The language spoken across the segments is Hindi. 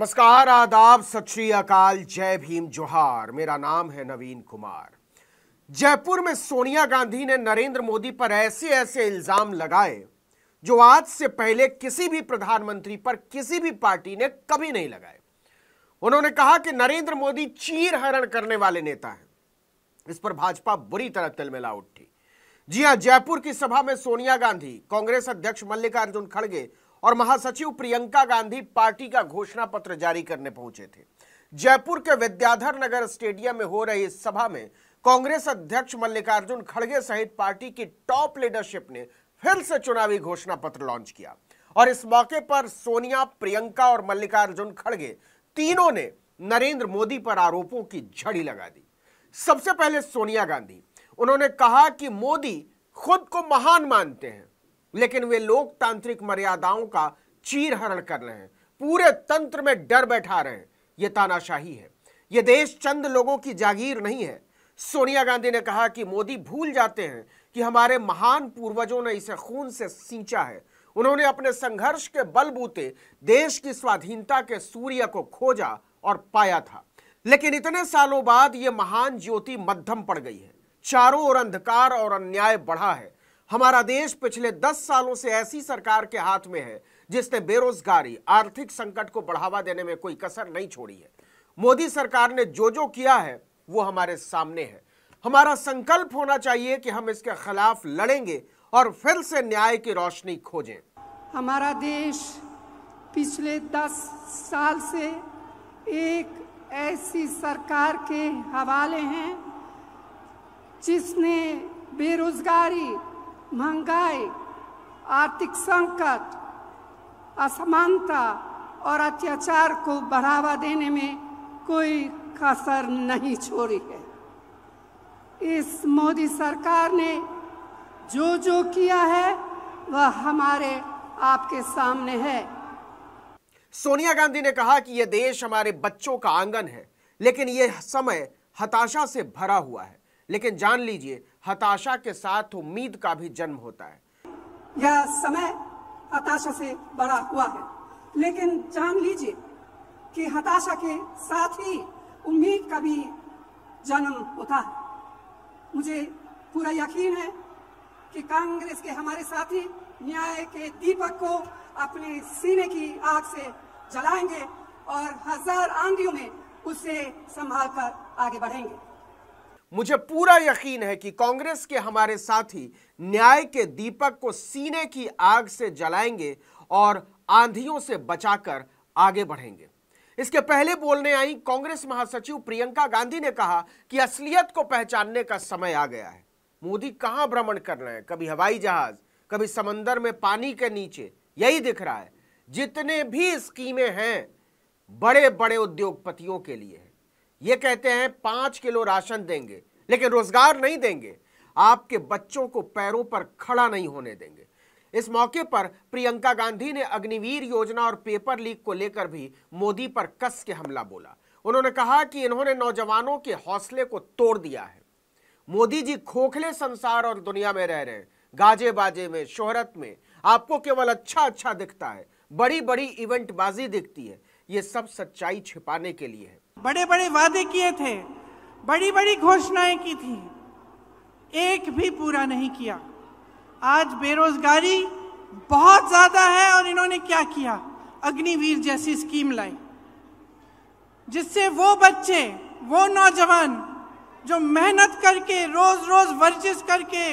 नमस्कार आदाब सत श्री अकाल जय भीम जोहार मेरा नाम है नवीन कुमार जयपुर में सोनिया गांधी ने नरेंद्र मोदी पर ऐसे ऐसे इल्जाम लगाए जो आज से पहले किसी भी प्रधानमंत्री पर किसी भी पार्टी ने कभी नहीं लगाए उन्होंने कहा कि नरेंद्र मोदी चीर हरण करने वाले नेता हैं इस पर भाजपा बुरी तरह तिलमिला उठी जी हां जयपुर की सभा में सोनिया गांधी कांग्रेस अध्यक्ष मल्लिकार्जुन खड़गे और महासचिव प्रियंका गांधी पार्टी का घोषणा पत्र जारी करने पहुंचे थे जयपुर के विद्याधर नगर स्टेडियम में हो रही इस सभा में कांग्रेस अध्यक्ष मल्लिकार्जुन खड़गे सहित पार्टी की टॉप लीडरशिप ने फिर से चुनावी घोषणा पत्र लॉन्च किया और इस मौके पर सोनिया प्रियंका और मल्लिकार्जुन खड़गे तीनों ने नरेंद्र मोदी पर आरोपों की झड़ी लगा दी सबसे पहले सोनिया गांधी उन्होंने कहा कि मोदी खुद को महान मानते हैं लेकिन वे लोकतांत्रिक मर्यादाओं का चीर हरण कर रहे हैं पूरे तंत्र में डर बैठा रहे हैं ये तानाशाही है यह देश चंद लोगों की जागीर नहीं है सोनिया गांधी ने कहा कि मोदी भूल जाते हैं कि हमारे महान पूर्वजों ने इसे खून से सींचा है उन्होंने अपने संघर्ष के बलबूते देश की स्वाधीनता के सूर्य को खोजा और पाया था लेकिन इतने सालों बाद यह महान ज्योति मध्यम पड़ गई है चारों ओर अंधकार और अन्याय बढ़ा है हमारा देश पिछले दस सालों से ऐसी सरकार के हाथ में है जिसने बेरोजगारी आर्थिक संकट को बढ़ावा देने में कोई कसर नहीं छोड़ी है मोदी सरकार ने जो जो किया है वो हमारे सामने है हमारा संकल्प होना चाहिए कि हम इसके खिलाफ लड़ेंगे और फिर से न्याय की रोशनी खोजें हमारा देश पिछले दस साल से एक ऐसी सरकार के हवाले हैं जिसने बेरोजगारी महंगाई आर्थिक संकट असमानता और अत्याचार को बढ़ावा देने में कोई कसर नहीं छोड़ी है इस मोदी सरकार ने जो जो किया है वह हमारे आपके सामने है सोनिया गांधी ने कहा कि यह देश हमारे बच्चों का आंगन है लेकिन यह समय हताशा से भरा हुआ है लेकिन जान लीजिए हताशा के साथ उम्मीद का भी जन्म होता है यह समय हताशा से बड़ा हुआ है लेकिन जान लीजिए कि हताशा के साथ ही उम्मीद का भी जन्म होता है मुझे पूरा यकीन है कि कांग्रेस के हमारे साथी न्याय के दीपक को अपने सीने की आग से जलाएंगे और हजार आंधियों में उसे संभाल कर आगे बढ़ेंगे मुझे पूरा यकीन है कि कांग्रेस के हमारे साथी न्याय के दीपक को सीने की आग से जलाएंगे और आंधियों से बचाकर आगे बढ़ेंगे इसके पहले बोलने आई कांग्रेस महासचिव प्रियंका गांधी ने कहा कि असलियत को पहचानने का समय आ गया है मोदी कहां भ्रमण कर रहे हैं कभी हवाई जहाज कभी समंदर में पानी के नीचे यही दिख रहा है जितने भी स्कीमें हैं बड़े बड़े उद्योगपतियों के लिए है ये कहते हैं पांच किलो राशन देंगे लेकिन रोजगार नहीं देंगे आपके बच्चों को पैरों पर खड़ा नहीं होने देंगे इस मौके पर प्रियंका गांधी ने अग्निवीर योजना और पेपर लीक को लेकर भी मोदी पर कस के हमला बोला उन्होंने कहा कि इन्होंने नौजवानों के हौसले को तोड़ दिया है मोदी जी खोखले संसार और दुनिया में रह रहे हैं गाजे बाजे में शोहरत में आपको केवल अच्छा अच्छा दिखता है बड़ी बड़ी इवेंटबाजी दिखती है ये सब सच्चाई छिपाने के लिए है बड़े बड़े वादे किए थे बड़ी बड़ी घोषणाएं की थी एक भी पूरा नहीं किया आज बेरोजगारी बहुत ज्यादा है और इन्होंने क्या किया अग्निवीर जैसी स्कीम लाई जिससे वो बच्चे वो नौजवान जो मेहनत करके रोज रोज वर्जिश करके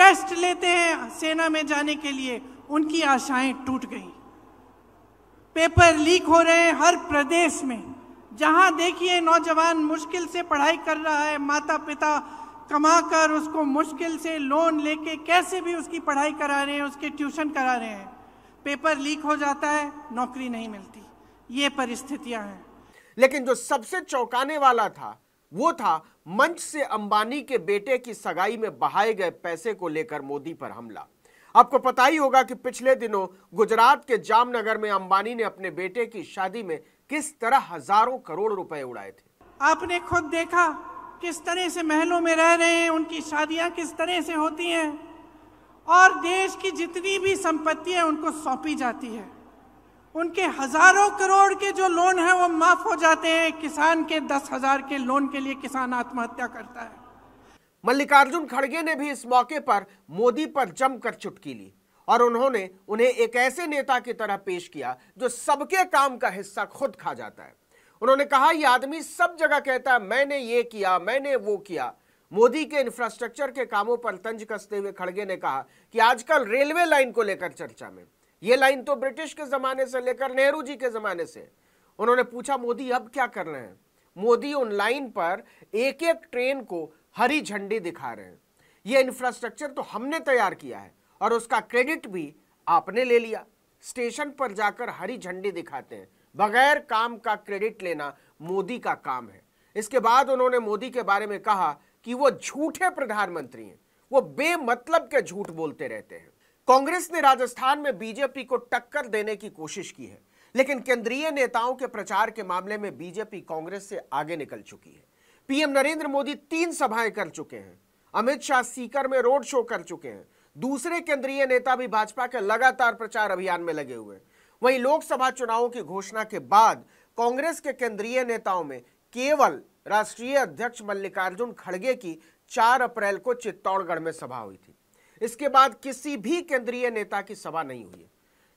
टेस्ट लेते हैं सेना में जाने के लिए उनकी आशाएं टूट गई पेपर लीक हो रहे हैं हर प्रदेश में जहाँ देखिए नौजवान मुश्किल से पढ़ाई कर रहा है माता पिता कमाकर उसको मुश्किल से लोन लेके कैसे भी उसकी पढ़ाई करा रहे हैं उसके ट्यूशन करा रहे हैं पेपर लीक हो जाता है नौकरी नहीं मिलती ये परिस्थितियां हैं लेकिन जो सबसे चौंकाने वाला था वो था मंच से अंबानी के बेटे की सगाई में बहाए गए पैसे को लेकर मोदी पर हमला आपको पता ही होगा कि पिछले दिनों गुजरात के जामनगर में अंबानी ने अपने बेटे की शादी में किस तरह हजारों करोड़ रुपए उड़ाए थे आपने खुद देखा किस तरह से महलों में रह रहे हैं उनकी शादियां किस तरह से होती हैं और देश की जितनी भी संपत्ति है उनको सौंपी जाती है उनके हजारों करोड़ के जो लोन है वो माफ हो जाते हैं किसान के दस हजार के लोन के लिए किसान आत्महत्या करता है मल्लिकार्जुन खड़गे ने भी इस मौके पर मोदी पर जमकर चुटकी ली और उन्होंने उन्हें एक ऐसे नेता की तरह पेश किया जो सबके काम का हिस्सा खुद खा जाता है उन्होंने कहा यह आदमी सब जगह कहता है मैंने ये किया मैंने वो किया मोदी के इंफ्रास्ट्रक्चर के कामों पर तंज कसते हुए खड़गे ने कहा कि आजकल रेलवे लाइन को लेकर चर्चा में यह लाइन तो ब्रिटिश के जमाने से लेकर नेहरू जी के जमाने से उन्होंने पूछा मोदी अब क्या कर रहे हैं मोदी उन लाइन पर एक एक ट्रेन को हरी झंडी दिखा रहे हैं यह इंफ्रास्ट्रक्चर तो हमने तैयार किया है और उसका क्रेडिट भी आपने ले लिया स्टेशन पर जाकर हरी झंडी दिखाते हैं बगैर काम का क्रेडिट लेना मोदी का काम है इसके बाद उन्होंने मोदी के बारे में कहा कि वो झूठे प्रधानमंत्री हैं वो बेमतलब के झूठ बोलते रहते हैं कांग्रेस ने राजस्थान में बीजेपी को टक्कर देने की कोशिश की है लेकिन केंद्रीय नेताओं के प्रचार के मामले में बीजेपी कांग्रेस से आगे निकल चुकी है पीएम नरेंद्र मोदी तीन सभाएं कर चुके हैं अमित शाह सीकर में रोड शो कर चुके हैं दूसरे केंद्रीय नेता भी भाजपा के लगातार प्रचार अभियान में लगे हुए वहीं लोकसभा चुनावों की घोषणा के बाद कांग्रेस के केंद्रीय नेताओं में केवल राष्ट्रीय अध्यक्ष मल्लिकार्जुन खड़गे की 4 अप्रैल को चित्तौड़गढ़ में सभा हुई थी इसके बाद किसी भी केंद्रीय नेता की सभा नहीं हुई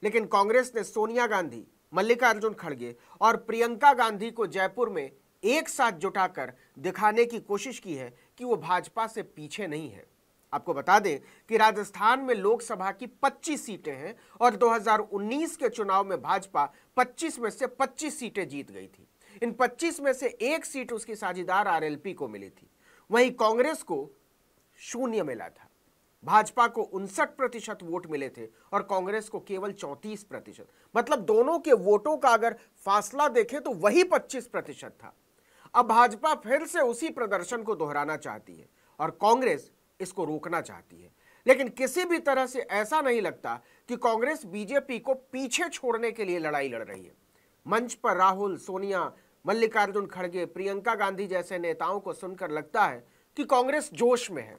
लेकिन कांग्रेस ने सोनिया गांधी मल्लिकार्जुन खड़गे और प्रियंका गांधी को जयपुर में एक साथ जुटाकर दिखाने की कोशिश की है कि वो भाजपा से पीछे नहीं है आपको बता दें कि राजस्थान में लोकसभा की 25 सीटें हैं और 2019 के चुनाव में भाजपा 25 में से 25 सीटें जीत गई थी इन 25 में से एक सीट उसकी साझेदार आरएलपी को मिली थी वहीं कांग्रेस को शून्य मिला था भाजपा को उनसठ प्रतिशत वोट मिले थे और कांग्रेस को केवल चौंतीस प्रतिशत मतलब दोनों के वोटों का अगर फासला देखें तो वही पच्चीस प्रतिशत था अब भाजपा फिर से उसी प्रदर्शन को दोहराना चाहती है और कांग्रेस इसको रोकना चाहती है लेकिन किसी भी तरह से ऐसा नहीं लगता कि कांग्रेस बीजेपी को पीछे छोड़ने के लिए लड़ाई लड़ रही है मंच पर राहुल सोनिया मल्लिकार्जुन खड़गे प्रियंका गांधी जैसे नेताओं को सुनकर लगता है कि कांग्रेस जोश में है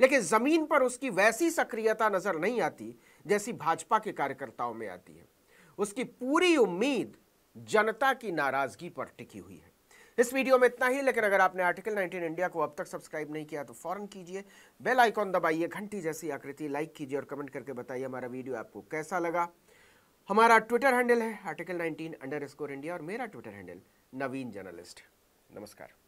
लेकिन जमीन पर उसकी वैसी सक्रियता नजर नहीं आती जैसी भाजपा के कार्यकर्ताओं में आती है उसकी पूरी उम्मीद जनता की नाराजगी पर टिकी हुई है इस वीडियो में इतना ही लेकिन अगर आपने आर्टिकल 19 इंडिया को अब तक सब्सक्राइब नहीं किया तो फ़ौरन कीजिए बेल आइकॉन दबाइए घंटी जैसी आकृति लाइक कीजिए और कमेंट करके बताइए हमारा वीडियो आपको कैसा लगा हमारा ट्विटर हैंडल है आर्टिकल नाइनटीन अंडर इंडिया और मेरा ट्विटर हैंडल नवीन जर्नलिस्ट नमस्कार